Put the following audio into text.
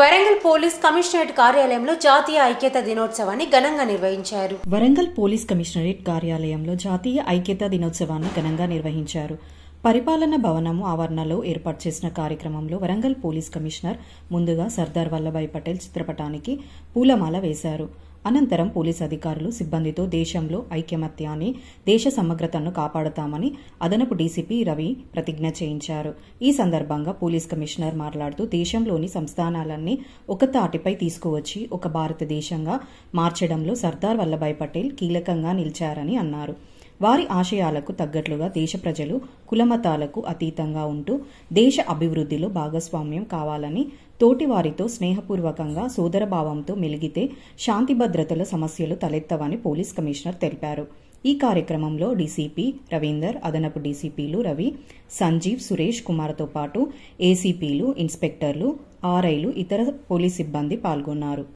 Warangal police commissionerate కార్యాలయంలో జాతీయ ఐక్యత దినోత్సవాన్ని ఘనంగా నిర్వహించారు వరంగల్ పోలీస్ కమిషనరేట్ కార్యాలయంలో జాతీయ ఐక్యత దినోత్సవాన్ని ఘనంగా నిర్వహించారు పరిపాలన భవనము ఆవరణలో ఏర్పాటు చేసిన కార్యక్రమంలో వరంగల్ పోలీస్ కమిషనర్ ముందుగా సర్దార్ వల్లభాయ్ పటేల్ చిత్రపటానికి పూలమాల వేశారు అనంతరం పోలీసు అధికారులు సిబ్బందితో దేశంలో ఐక్యమత్యాన్ని దేశ సమగ్రతను కాపాడతామని అదనపు డీసీపీ రవి ప్రతిజ్ఞ చేయించారు ఈ సందర్భంగా పోలీస్ కమిషనర్ మాట్లాడుతూ దేశంలోని సంస్థానాలన్నీ ఒక తాటిపై తీసుకువచ్చి ఒక భారతదేశంగా మార్చడంలో సర్దార్ వల్లభాయ్ పటేల్ కీలకంగా నిలిచారని అన్నారు వారి ఆశయాలకు తగ్గట్లుగా దేశ ప్రజలు కులమతాలకు అతీతంగా ఉంటూ దేశ అభివృద్ధిలో భాగస్వామ్యం కావాలని తోటి వారితో స్నేహపూర్వకంగా సోదరభావంతో మెలిగితే శాంతి భద్రతల సమస్యలు తలెత్తవని పోలీస్ కమిషనర్ తెలిపారు ఈ కార్యక్రమంలో డీసీపీ రవీందర్ అదనపు డీసీపీలు రవి సంజీవ్ సురేష్ కుమార్తో పాటు ఏసీపీలు ఇన్స్పెక్టర్లు ఆర్ఐలు ఇతర పోలీస్ సిబ్బంది పాల్గొన్నారు